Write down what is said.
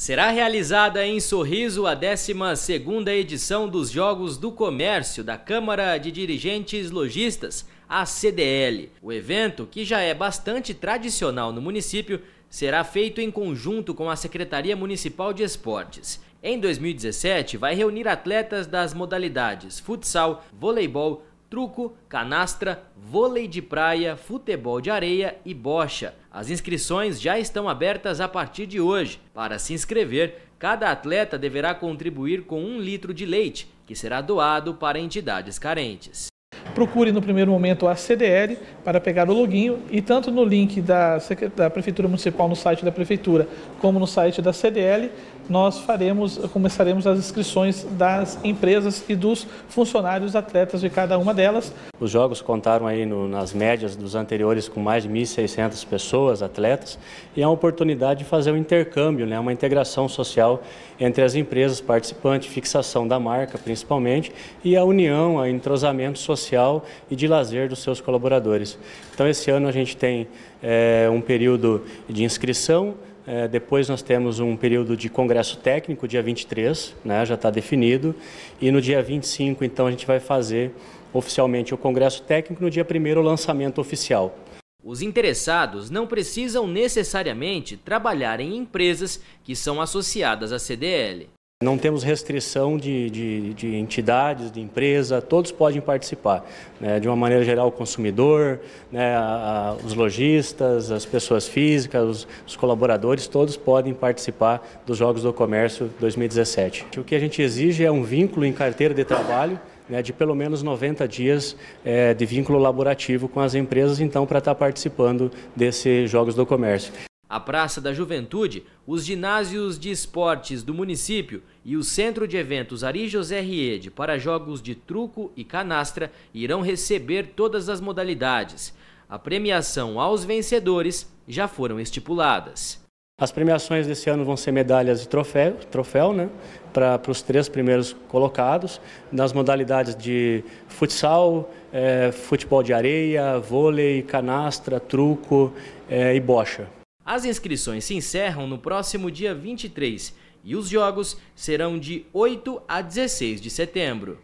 Será realizada em Sorriso a 12ª edição dos Jogos do Comércio da Câmara de Dirigentes Logistas, a CDL. O evento, que já é bastante tradicional no município, será feito em conjunto com a Secretaria Municipal de Esportes. Em 2017, vai reunir atletas das modalidades futsal, voleibol, truco, canastra, vôlei de praia, futebol de areia e bocha. As inscrições já estão abertas a partir de hoje. Para se inscrever, cada atleta deverá contribuir com um litro de leite, que será doado para entidades carentes. Procure no primeiro momento a CDL para pegar o loginho e tanto no link da, da Prefeitura Municipal no site da Prefeitura como no site da CDL nós faremos, começaremos as inscrições das empresas e dos funcionários atletas de cada uma delas. Os jogos contaram aí no, nas médias dos anteriores com mais de 1.600 pessoas, atletas, e é uma oportunidade de fazer um intercâmbio, né, uma integração social entre as empresas participantes, fixação da marca principalmente, e a união, o entrosamento social e de lazer dos seus colaboradores. Então esse ano a gente tem é, um período de inscrição, é, depois nós temos um período de congresso técnico, dia 23, né, já está definido. E no dia 25, então, a gente vai fazer oficialmente o congresso técnico, no dia 1 o lançamento oficial. Os interessados não precisam necessariamente trabalhar em empresas que são associadas à CDL. Não temos restrição de, de, de, entidades, de empresa, todos podem participar. Né? De uma maneira geral, o consumidor, né? a, a, os lojistas, as pessoas físicas, os, os, colaboradores, todos podem participar dos Jogos do Comércio 2017. O que a gente exige é um vínculo em carteira de trabalho. Né? de pelo menos 90 dias é, de vínculo laborativo com as empresas, então, para estar participando desses Jogos do Comércio. A Praça da Juventude, os ginásios de esportes do município e o Centro de Eventos Ari José Riede para jogos de truco e canastra irão receber todas as modalidades. A premiação aos vencedores já foram estipuladas. As premiações desse ano vão ser medalhas e troféu, troféu né, para os três primeiros colocados, nas modalidades de futsal, é, futebol de areia, vôlei, canastra, truco é, e bocha. As inscrições se encerram no próximo dia 23 e os jogos serão de 8 a 16 de setembro.